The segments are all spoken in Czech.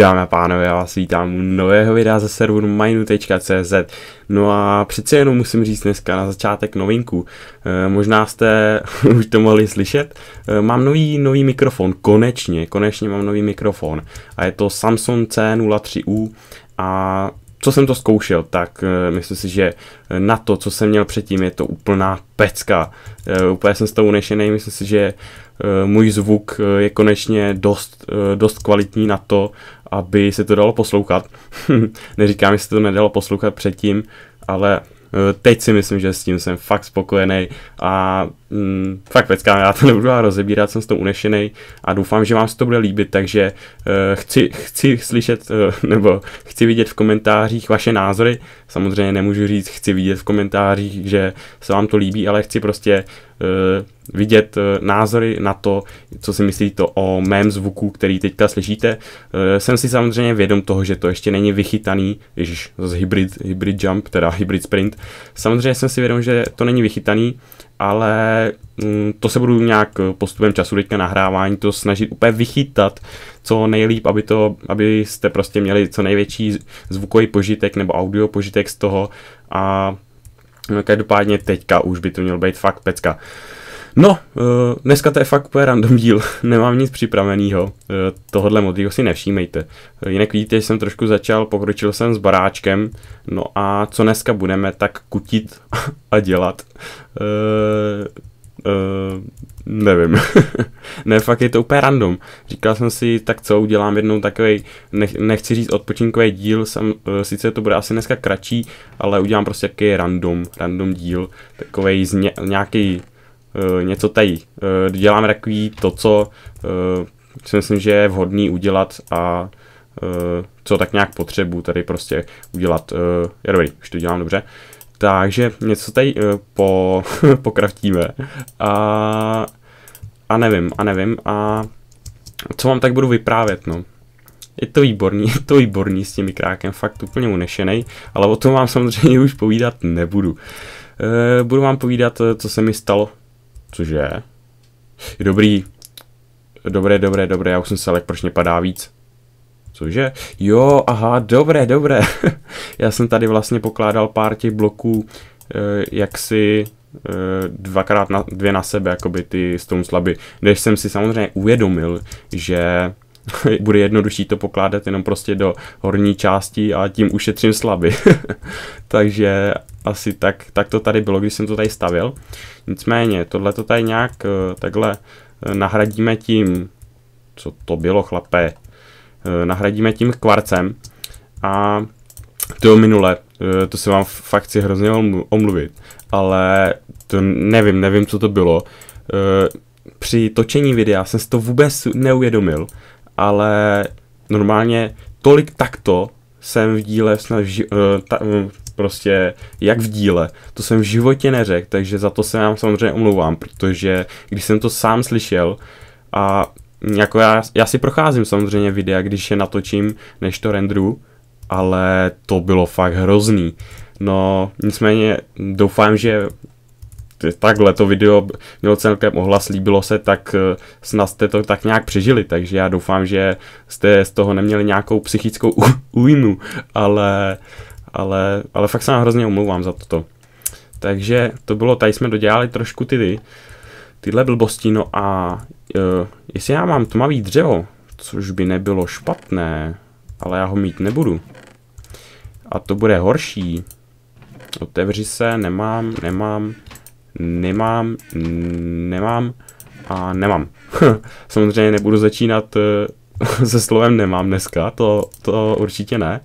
Dámy a pánové, já vás vítám u nového videa ze serveru minu.cz No a přece jenom musím říct dneska na začátek novinku. E, možná jste už to mohli slyšet. E, mám nový, nový mikrofon, konečně, konečně mám nový mikrofon. A je to Samsung C03U a co jsem to zkoušel, tak eh, myslím si, že eh, na to, co jsem měl předtím, je to úplná pecka. Eh, úplně jsem z toho unešený, myslím si, že můj zvuk je konečně dost, dost kvalitní na to, aby se to dalo poslouchat. Neříkám, jestli to nedalo poslouchat předtím, ale Eh, teď si myslím, že s tím jsem fakt spokojený a mm, fakt pecká, já to nebudu rozebírat, jsem s tou unešený a doufám, že vám se to bude líbit, takže uh, chci, chci slyšet, uh, nebo chci vidět v komentářích vaše názory, samozřejmě nemůžu říct, chci vidět v komentářích, že se vám to líbí, ale chci prostě uh, vidět eh, názory na to, co si myslí to o mém zvuku, který teďka slyšíte. Eh, jsem si samozřejmě vědom toho, že to ještě není vychytaný, ježiš, z hybrid, hybrid jump, teda hybrid sprint. Samozřejmě jsem si vědom, že to není vychytaný, ale mm, to se budu nějak eh, postupem času teďka nahrávání to snažit úplně vychytat co nejlíp, aby to, abyste prostě měli co největší zvukový požitek nebo audio požitek z toho a no, každopádně teďka už by to mělo být fakt pecka. Uh, No, eh, dneska to je fakt úplně random díl, nemám nic připraveného, eh, tohle modrýho si nevšímejte. Eh, jinak vidíte, že jsem trošku začal, pokročil jsem s baráčkem, no a co dneska budeme, tak kutit a dělat. Uh, nevím. ne, fakt je to úplně random. Říkal jsem si, tak co, udělám jednou takový, nech, nechci říct odpočinkový díl, sam, uh, sice to bude asi dneska kratší, ale udělám prostě jaký random, random díl, takový nějaký Eh, něco tají. Eh, děláme takový to, co eh, si myslím, že je vhodný udělat a co tak nějak potřebu tady prostě udělat. Já dobrý, už to dělám dobře. Takže něco tady po, pokraftíme a, a nevím, a nevím a co vám tak budu vyprávět, no. Je to výborný, je to výborný s tím krákem, fakt úplně unešený, ale o tom vám samozřejmě už povídat nebudu. budu vám povídat, co se mi stalo Cože? Je dobrý. Dobré, dobré, dobré, já už jsem se ale proč mě padá víc. Cože? Jo, aha, dobré, dobré. já jsem tady vlastně pokládal pár těch bloků eh, si eh, dvakrát na, dvě na sebe, jakoby ty stone slaby. Než jsem si samozřejmě uvědomil, že bude jednodušší to pokládat jenom prostě do horní části a tím ušetřím slaby. Takže asi tak, tak to tady bylo, když jsem to tady stavil. Nicméně, tohle to tady nějak eh, takhle eh, nahradíme tím, co to bylo chlapé, eh, nahradíme tím kvarcem a to minule, to se vám fakt chci hrozně omluvit, ale to nevím, nevím, co to bylo. Při točení videa jsem si to vůbec neuvědomil, ale normálně tolik takto jsem v díle snad v ži- uh, ta, eh, prostě jak v díle. To jsem v životě neřekl, takže za to se vám samozřejmě omlouvám, protože když jsem to sám slyšel a jako já, já si procházím samozřejmě videa, když je natočím, než to rendru, ale to bylo fakt hrozný. No, nicméně doufám, že takhle to video mělo celkem ohlas, líbilo se, tak eh, snad jste to tak nějak přežili, takže já doufám, že jste z toho neměli nějakou psychickou újmu, ale, ale, ale fakt se vám hrozně omlouvám za toto. Takže to bylo, tady jsme dodělali trošku ty, tyhle blbosti, no a uh, jestli já mám tmavý dřevo, což by nebylo špatné, ale já ho mít nebudu. A to bude horší. Otevři se, nemám, nemám nemám, nemám a nemám. Samozřejmě nebudu začínat eh, se slovem nemám dneska, to, to určitě ne,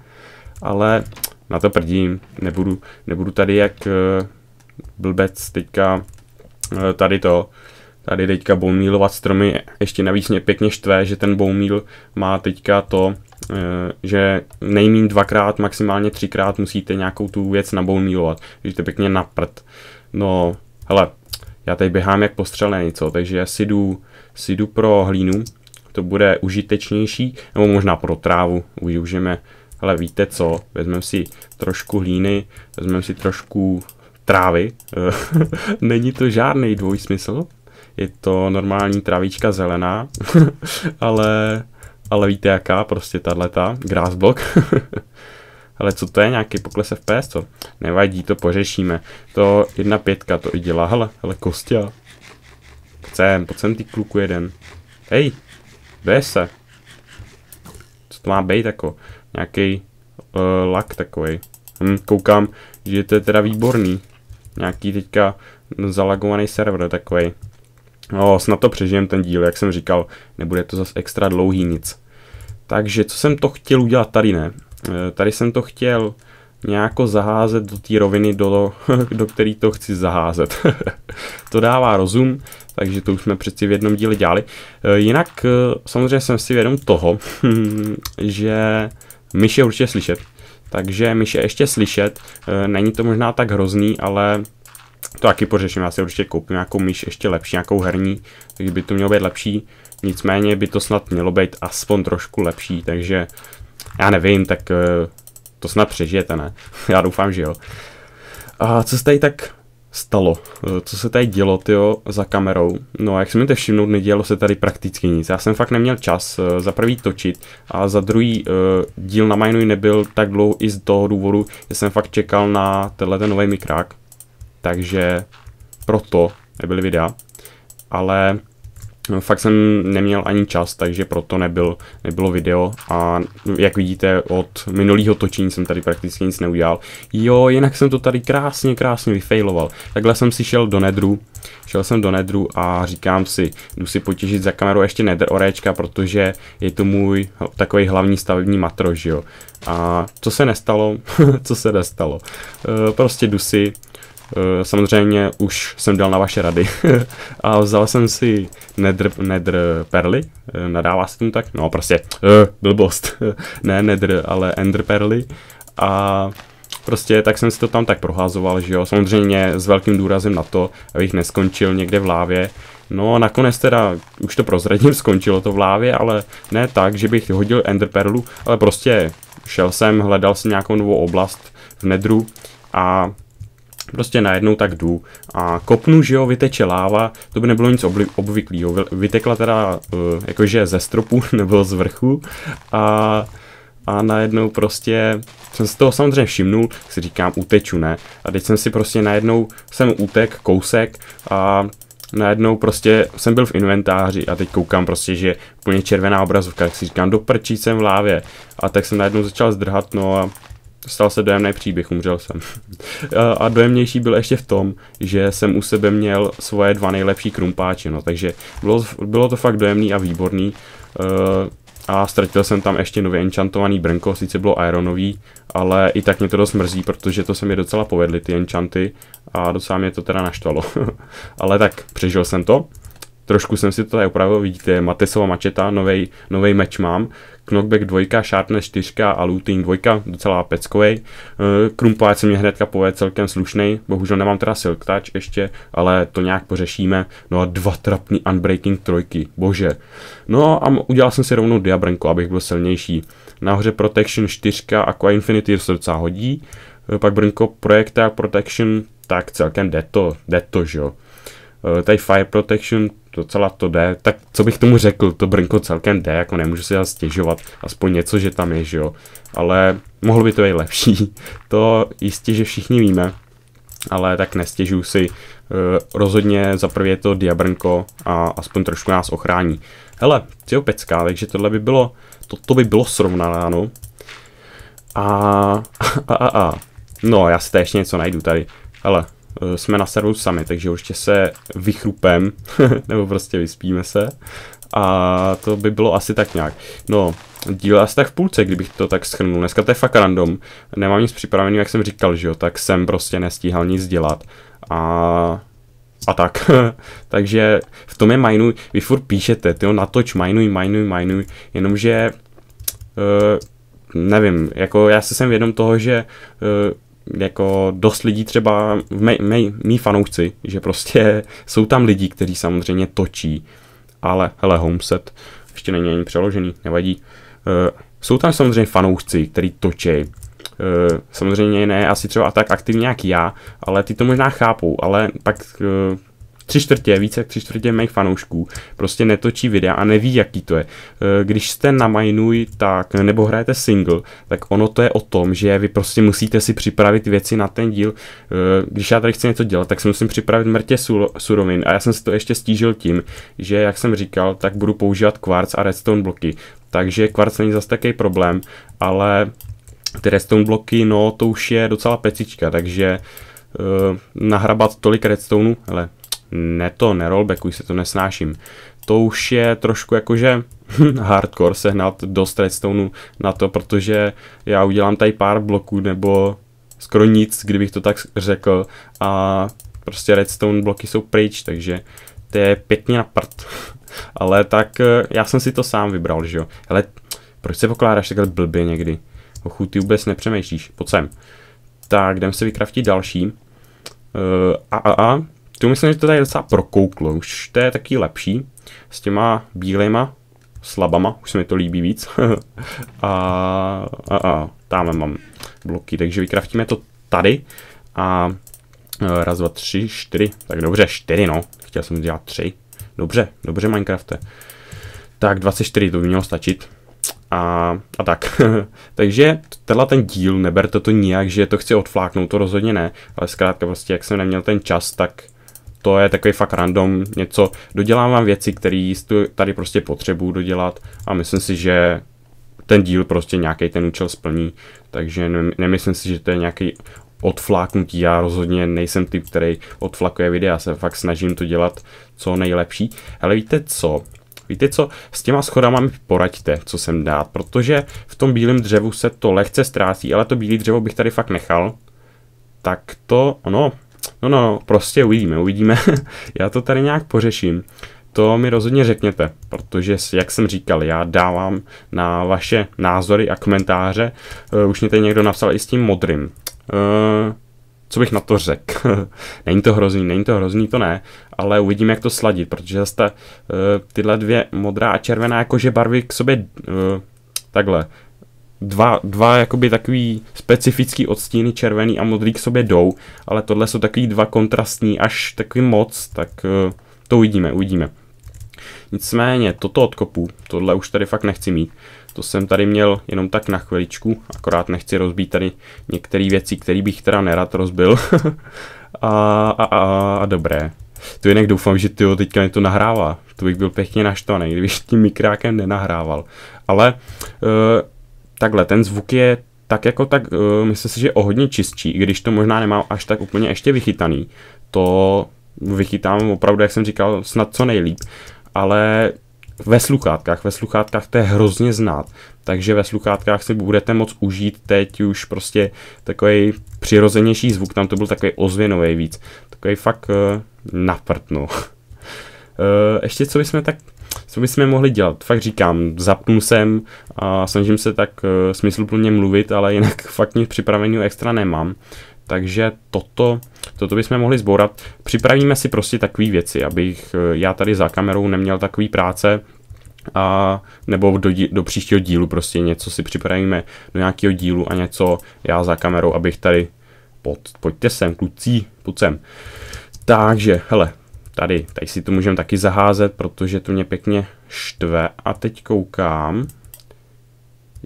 ale na to prdím, nebudu, nebudu tady jak eh, blbec teďka eh, tady to, tady teďka boumílovat stromy, ještě navíc mě pěkně štve, že ten boumíl má teďka to, že nejmín dvakrát, maximálně třikrát musíte nějakou tu věc naboumílovat, když to pěkně naprt. No, hele, já tady běhám jak postřelený, co? Takže si jdu, si jdu pro hlínu, to bude užitečnější, nebo možná pro trávu, využijeme, ale víte co, vezmeme si trošku hlíny, vezmeme si trošku trávy, není to žádný dvojsmysl, je to normální travička zelená, ale, ale víte jaká, prostě ta grass block. Ale co to je nějaký pokles FPS, co? Nevadí, to pořešíme. To jedna pětka to i dělá. Hele, hele, Kostě. Chcem, sem, ty kluku jeden. Hej, kde se? Co to má být jako? Nějaký uh, lak takový. Hm, koukám, že to je teda výborný. Nějaký teďka zalagovaný server takový. No, snad to přežijem ten díl, jak jsem říkal, nebude to zase extra dlouhý nic. Takže co jsem to chtěl udělat tady, ne? Eh, tady jsem to chtěl nějako jako zaházet do té roviny, do, do které to chci zaházet. to dává rozum, takže to už jsme přeci v jednom díle dělali. Eh, jinak eh, samozřejmě jsem si vědom toho, že myš je určitě slyšet. Takže myš je ještě slyšet, není to možná tak hrozný, ale to taky pořeším, já si určitě koupím nějakou myš ještě lepší, nějakou herní, takže by to mělo být lepší. Nicméně by to snad mělo být aspoň trošku lepší, takže já nevím, tak eh, to snad přežijete, ne? já doufám, že jo. A co se tady tak stalo? Eh, co se tady dělo, tyjo, za kamerou? No a jak si mi to všimnout, nedělo se tady prakticky nic. Já jsem fakt neměl čas eh, za prvý točit a za druhý díl na Minui nebyl tak dlouho i z toho důvodu, že jsem fakt čekal na tenhle ten nový mikrák. Takže proto nebyly videa. Ale No, fakt jsem neměl ani čas, takže proto nebyl, nebylo video a jak vidíte od minulého točení jsem tady prakticky nic neudělal. Jo, jinak jsem to tady krásně, krásně vyfailoval. Takhle jsem si šel do nedru, šel jsem do nedru a říkám si, jdu si potěžit za kameru ještě nether orečka, protože je to můj takový hlavní stavební matro, že jo. A co se nestalo? co se nestalo? E, prostě jdu si Eh, samozřejmě už jsem dal na vaše rady a vzal jsem si nedr nedr perly, eh, nadává se tomu tak? No prostě, uh, blbost, ne nedr, ale Ender perly a prostě tak jsem si to tam tak prohazoval, že jo, samozřejmě s velkým důrazem na to, abych neskončil někde v lávě, No a nakonec teda, už to prozradím, skončilo to v lávě, ale ne tak, že bych hodil enderperlu, ale prostě šel jsem, hledal si nějakou novou oblast v nedru a prostě najednou tak jdu a kopnu, že jo, vyteče láva, to by nebylo nic obvyklého, vytekla teda eh, jakože ze stropu nebo z vrchu a, a najednou prostě jsem si toho samozřejmě všimnul, si říkám uteču, ne, a teď jsem si prostě najednou jsem utek kousek a najednou prostě jsem byl v inventáři a teď koukám prostě, že úplně červená obrazovka, tak si říkám, do prčí jsem v lávě. A tak jsem najednou začal zdrhat, no a Stal se dojemný příběh, umřel jsem. Eh, a dojemnější byl ještě v tom, že jsem u sebe měl svoje dva nejlepší krumpáče, no, takže bylo, bylo to fakt dojemný a výborný. Uh, a ztratil jsem tam ještě nově enchantovaný brnko, sice bylo aeronový, ale i tak mě to dost mrzí, protože to se mi docela povedly ty enchanty a docela mě to teda naštvalo. ale tak, přežil jsem to. Trošku jsem si to tady opravil, vidíte, Matesova mačeta, nový meč mám, Knockback 2, Sharpness 4 a Looting 2, docela peckovej. Eh, Krumpláč se mě hnedka povede celkem slušnej, bohužel nemám teda Silk Touch ještě, ale to nějak pořešíme. No a dva trapní Unbreaking trojky, bože. No a udělal jsem si rovnou Diabrenko, abych byl silnější. Nahoře Protection 4 Aqua Infinity se docela hodí, eh, pak Brnko Projectile Protection, tak celkem jde to, jde to, že jo. Eh, tady Fire Protection docela to jde, tak co bych tomu řekl, to Brnko celkem jde, jako nemůžu si já stěžovat, aspoň něco, že tam je, že jo, ale mohlo by to být lepší, to jistě, že všichni víme, ale tak nestěžuju si, eh, rozhodně za prvé je to Diabrnko a aspoň trošku nás ochrání. Hele, ty pecká, takže tohle by bylo, to, to by bylo srovnáno. A, a, a, a, no já si tady ještě něco najdu tady. Hele, Eh, jsme na serveru sami, takže určitě se vychrupem, nebo prostě vyspíme se. A to by bylo asi tak nějak. No, díl asi tak v půlce, kdybych to tak schrnul. Dneska to je fakt random. Nemám nic připravený, jak jsem říkal, že jo, tak jsem prostě nestíhal nic dělat. A a tak. takže v tom je minuj. vy furt píšete, ty natoč, minuj, minuj, minuj. jenomže uh, nevím, jako já se jsem vědom toho, že uh, jako dost lidí třeba mý, mý, mý fanoušci, že prostě jsou tam lidi, kteří samozřejmě točí, ale hele, Homeset ještě není ani přeložený, nevadí. E, jsou tam samozřejmě fanoušci, kteří točí. E, samozřejmě ne asi třeba tak aktivně jak já, ale ty to možná chápou, ale pak eh, tři čtvrtě, více jak tři čtvrtě mých fanoušků prostě netočí videa a neví, jaký to je. E, když jste na Mainuj, tak, nebo hrajete single, tak ono to je o tom, že vy prostě musíte si připravit věci na ten díl. E, když já tady chci něco dělat, tak si musím připravit mrtě surovin a já jsem si to ještě stížil tím, že jak jsem říkal, tak budu používat kvarc a redstone bloky. Takže kvarc není zase takový problém, ale ty redstone bloky, no to už je docela pecička, takže uh, nahrabat tolik redstoneu, hele, ne to, nerollbackuj se, to nesnáším. To už je trošku jakože hardcore sehnat dost redstoneu na to, protože já udělám tady pár bloků nebo skoro nic, kdybych to tak řekl a prostě redstone bloky jsou pryč, takže to je pěkně na prd. Ale tak eh, já jsem si to sám vybral, že jo. Ale proč se pokládáš takhle blbě někdy? O chuty vůbec nepřemýšlíš, pojď sem. Tak, jdem se vykraftit další. Uh, a, a, a, tu myslím, že to tady je docela prokouklo, už to je taky lepší, s těma bílejma slabama, už se mi to líbí víc. a, a, a tam mám bloky, takže vykraftíme to tady a e, raz, dva, tři, čtyři, tak dobře, čtyři no, chtěl jsem dělat tři, dobře, dobře Minecrafte. Tak 24 to by mělo stačit. A, a tak. Takže tenhle ten díl, neberte to nijak, že to chci odfláknout, to rozhodně ne, ale zkrátka prostě, jak jsem neměl ten čas, tak to je takový fakt random něco. Dodělávám věci, které tady prostě potřebuju dodělat a myslím si, že ten díl prostě nějaký ten účel splní, takže nemyslím si, že to je nějaký odfláknutí, já rozhodně nejsem typ, který odflakuje videa, já se fakt snažím to dělat co nejlepší, ale víte co, Víte co, s těma schodama mi poraďte, co sem dát, protože v tom bílém dřevu se to lehce ztrácí, ale to bílé dřevo bych tady fakt nechal. Tak to, ono, No, no, prostě uvidíme, uvidíme. já to tady nějak pořeším. To mi rozhodně řekněte, protože, jak jsem říkal, já dávám na vaše názory a komentáře. Uh, už mě tady někdo napsal i s tím modrým. Uh, co bych na to řekl. není to hrozný, není to hrozný, to ne, ale uvidíme, jak to sladit, protože zase uh, tyhle dvě modrá a červená jakože barvy k sobě uh, takhle dva, dva jakoby takový specifický odstíny, červený a modrý k sobě jdou, ale tohle jsou takový dva kontrastní, až takový moc, tak eh, to uvidíme, uvidíme. Nicméně toto odkopu, tohle už tady fakt nechci mít, to jsem tady měl jenom tak na chviličku, akorát nechci rozbít tady některé věci, které bych teda nerad rozbil. a, a, a, a dobré. To jinak doufám, že tyjo, teďka mi to nahrává. To bych byl pěkně naštvaný, kdybych tím mikrákem nenahrával. Ale uh, takhle, ten zvuk je tak jako tak, uh, eh, myslím si, že o hodně čistší, i když to možná nemá až tak úplně ještě vychytaný. To vychytám opravdu, jak jsem říkal, snad co nejlíp, ale ve sluchátkách, ve sluchátkách to je hrozně znát, takže ve sluchátkách si budete moc užít teď už prostě takový přirozenější zvuk, tam to byl takový ozvěnový víc, takový fakt uh, naprtno. uh, ještě co bychom tak co bychom mohli dělat? Fakt říkám, zapnu sem a snažím se tak uh, smysluplně mluvit, ale jinak fakt nic připraveného extra nemám. Takže toto, toto bychom mohli zbourat. Připravíme si prostě takové věci, abych eh, já tady za kamerou neměl takové práce, a nebo do, do příštího dílu prostě něco si připravíme do nějakého dílu a něco já za kamerou, abych tady pod, pojďte sem, kluci, pojď sem. Takže, hele, Tady, tady si to můžeme taky zaházet, protože to mě pěkně štve. A teď koukám.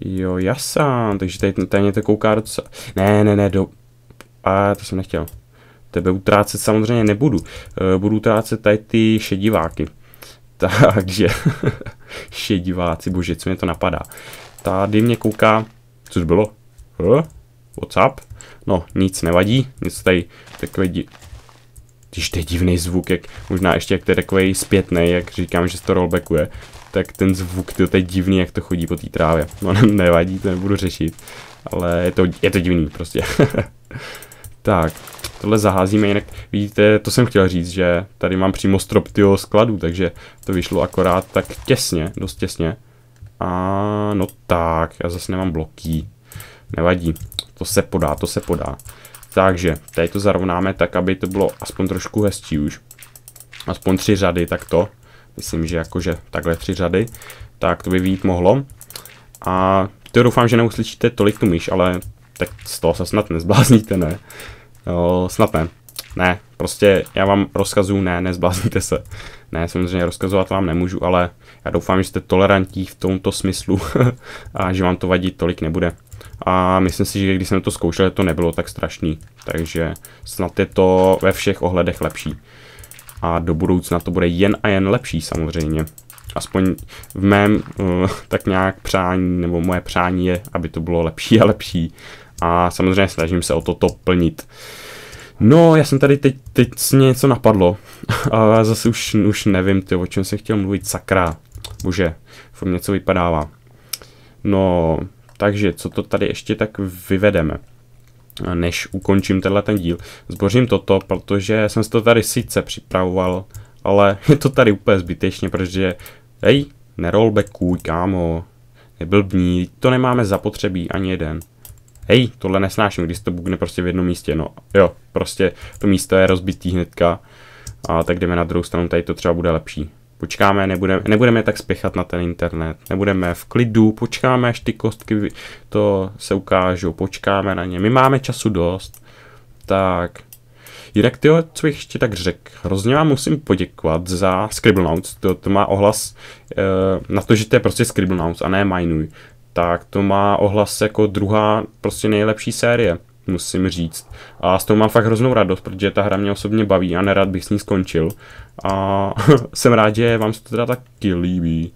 Jo, jasám, takže tady, tady mě to kouká docela. Ne, ne, ne, do... A to jsem nechtěl. Tebe utrácet samozřejmě nebudu. E, budu utrácet tady ty šediváky. Takže, šediváci, bože, co mě to napadá. Tady mě kouká, což bylo? Huh? WhatsApp? No, nic nevadí, Nic tady takové když to je divný zvuk, jak možná ještě jak to je takový zpětný, jak říkám, že se to rollbackuje, tak ten zvuk, to je divný, jak to chodí po té trávě. No nevadí, to nebudu řešit, ale je to, je to divný prostě. tak, tohle zaházíme, jinak vidíte, to jsem chtěl říct, že tady mám přímo strop tyho skladu, takže to vyšlo akorát tak těsně, dost těsně. A no tak, já zase nemám bloky, nevadí, to se podá, to se podá. Takže tady to zarovnáme tak, aby to bylo aspoň trošku hezčí už. Aspoň tři řady, tak to. Myslím, že jakože takhle tři řady. Tak to by vít mohlo. A to doufám, že neuslyšíte tolik tu myš, ale tak z toho se snad nezblázníte, ne? No, snad ne. Ne, prostě já vám rozkazuju, ne, nezblázníte se. Ne, samozřejmě rozkazovat vám nemůžu, ale já doufám, že jste tolerantní v tomto smyslu a že vám to vadit tolik nebude a myslím si, že když jsem to zkoušel, to nebylo tak strašný, takže snad je to ve všech ohledech lepší. A do budoucna to bude jen a jen lepší samozřejmě. Aspoň v mém uh, tak nějak přání, nebo moje přání je, aby to bylo lepší a lepší. A samozřejmě snažím se o toto plnit. No, já jsem tady teď, teď mě něco napadlo. A zase už, už nevím, ty, o čem jsem chtěl mluvit, sakra. Bože, furt něco vypadává. No, takže co to tady ještě tak vyvedeme? než ukončím tenhle ten díl. Zbořím toto, protože jsem si to tady sice připravoval, ale je to tady úplně zbytečně, protože hej, nerollbackuj, kámo, neblbní, to nemáme zapotřebí ani jeden. Hej, tohle nesnáším, když to bugne prostě v jednom místě, no jo, prostě to místo je rozbitý hnedka, a tak jdeme na druhou stranu, tady to třeba bude lepší. Počkáme, nebudeme, nebudeme tak spěchat na ten internet. Nebudeme v klidu, počkáme, až ty kostky to se ukážou, počkáme na ně. My máme času dost. Tak, Jinak ty, co bych ještě tak řekl, hrozně vám musím poděkovat za Notes, to, to má ohlas e, na to, že to je prostě Notes a ne Minuj, tak to má ohlas jako druhá prostě nejlepší série musím říct. A s tou mám fakt hroznou radost, protože ta hra mě osobně baví a nerad bych s ní skončil. A jsem rád, že vám se to teda taky líbí.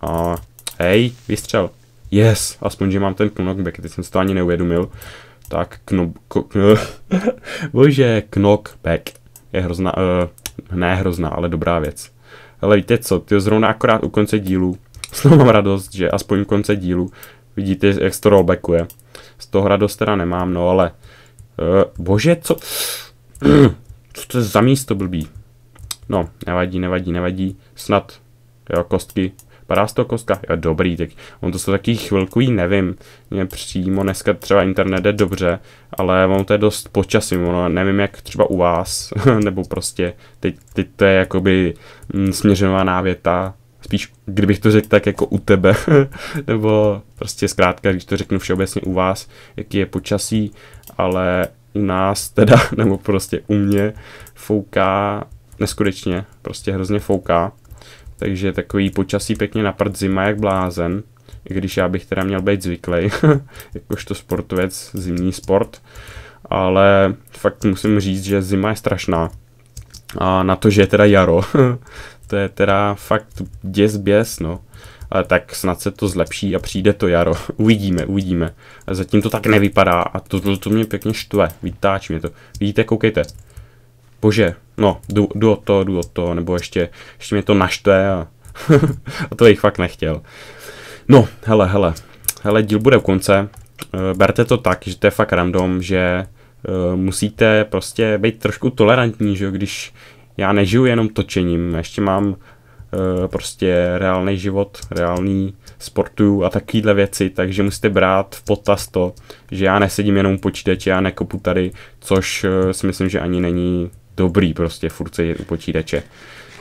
A hej, vystřel. Yes, aspoň, že mám ten knockback, teď jsem si to ani neuvědomil. Tak knob... Ko, kno, bože, knockback. Je hrozná, uh, ne hrozná, ale dobrá věc. Ale víte co, ty zrovna akorát u konce dílu, s mám radost, že aspoň u konce dílu vidíte, jak se to rollbackuje. Z toho radost teda nemám, no ale... Uh, bože, co... co to je za místo blbý? No, nevadí, nevadí, nevadí. Snad, jo, kostky. Padá z toho kostka? Jo, dobrý, tak on to se taky chvilkují, nevím. Mě přímo dneska třeba internet jde dobře, ale on to je dost počasí, ono nevím jak třeba u vás, nebo prostě teď, teď to je jakoby mm, směřovaná věta, Spíš, kdybych to řekl tak jako u tebe, nebo prostě zkrátka, když to řeknu všeobecně u vás, jaký je počasí, ale u nás teda, nebo prostě u mě, fouká neskutečně, prostě hrozně fouká. Takže takový počasí pěkně na prd, zima jak blázen, i když já bych teda měl být zvyklý, jakožto sportovec, zimní sport, ale fakt musím říct, že zima je strašná. A na to, že je teda jaro, to je teda fakt děs běs, no. Ale tak snad se to zlepší a přijde to jaro. uvidíme, uvidíme. A zatím to tak nevypadá a to, to, to mě pěkně štve, vytáčí mě to. Vidíte, koukejte. Bože, no, jdu, jdu o to, jdu o to, nebo ještě, ještě mě to naštve a, a to jich fakt nechtěl. No, hele, hele, hele, díl bude v konce. Eh, berte to tak, že to je fakt random, že eh, musíte prostě být trošku tolerantní, že když já nežiju jenom točením, ještě mám eh, prostě reálný život, reálný sportu a takovéhle věci, takže musíte brát v potaz to, že já nesedím jenom u počítače, já nekopu tady, což eh, si myslím, že ani není dobrý prostě furt sedět u počítače.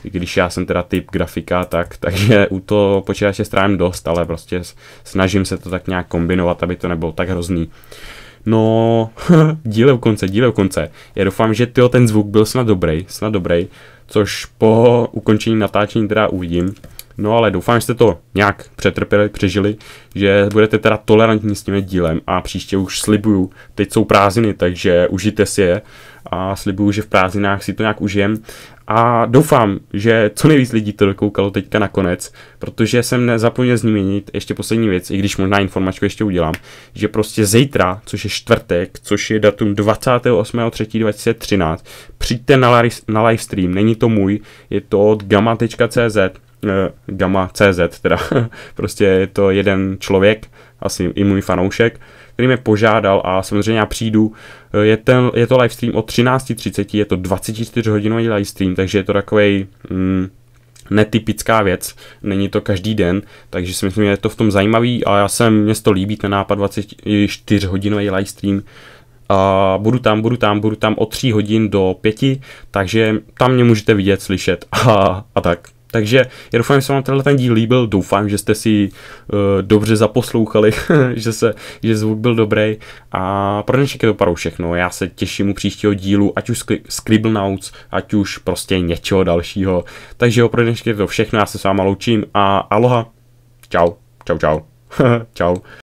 I když já jsem teda typ grafika, tak, takže u toho počítače strávím dost, ale prostě snažím se to tak nějak kombinovat, aby to nebylo tak hrozný. Uh, No, díle u konce, díle u konce. Já doufám, že tyjo, ten zvuk byl snad dobrý, snad dobrý, což po ukončení natáčení teda uvidím. No ale doufám, že jste to nějak přetrpěli, přežili, že budete teda tolerantní s tím dílem a příště už slibuju, teď jsou prázdniny, takže užijte si je a slibuju, že v prázdninách si to nějak užijem a doufám, že co nejvíc lidí to dokoukalo teďka nakonec, protože jsem nezapomněl zmínit ještě poslední věc, i když možná informačku ještě udělám, že prostě zítra, což je čtvrtek, což je datum 28.3.2013, přijďte na, na livestream, není to můj, je to od gamma.cz, Eh, Gamma CZ, teda prostě je to jeden člověk, asi i můj fanoušek, který mě požádal a samozřejmě já přijdu. Eh, je, ten, je to stream o 13.30, je to 24-hodinový live stream, takže je to takový mm, netypická věc, není to každý den, takže si myslím, že je to v tom zajímavý a já jsem, mě to líbí, ten nápad 24-hodinový live stream a budu tam, budu tam, budu tam od 3 hodin do 5, takže tam mě můžete vidět, slyšet a, a tak. Takže já doufám, že se vám tenhle ten díl líbil, doufám, že jste si uh, dobře zaposlouchali, že, se, že zvuk byl dobrý a pro dnešek je to paru všechno. Já se těším u příštího dílu, ať už Scribblenauts, ať už prostě něčeho dalšího. Takže jo, pro dnešek je to všechno, já se s váma loučím a aloha, čau, čau, čau, čau.